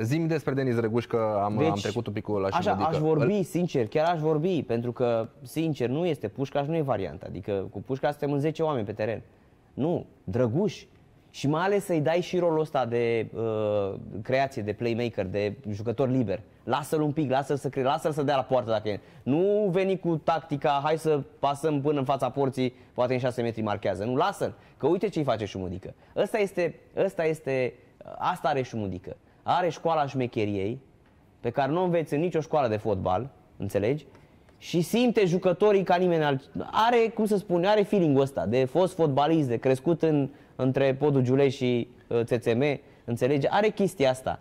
Zim despre Denis Răguș că am, deci, am trecut un pic cu la Așa, adică, aș vorbi, îl... sincer, chiar aș vorbi, pentru că, sincer, nu este Pușcaș, nu e varianta. Adică cu Pușcaș suntem în 10 oameni pe teren. Nu, Drăguș. Și mai ales să-i dai și rolul ăsta de uh, creație, de playmaker, de jucător liber. Lasă-l un pic, lasă-l să, cre... lasă să dea la poartă dacă e. Nu veni cu tactica, hai să pasăm până în fața porții, poate în 6 metri marchează. Nu, lasă-l, că uite ce-i face Șumudică. Ăsta este, ăsta este, ă, asta are Șumudică are școala șmecheriei, pe care nu o înveți în nicio școală de fotbal, înțelegi? Și simte jucătorii ca nimeni alt. Are, cum să spun, are feeling-ul ăsta de fost fotbalist, de crescut în, între podul Giule și uh, TCM, înțelegi? Are chestia asta.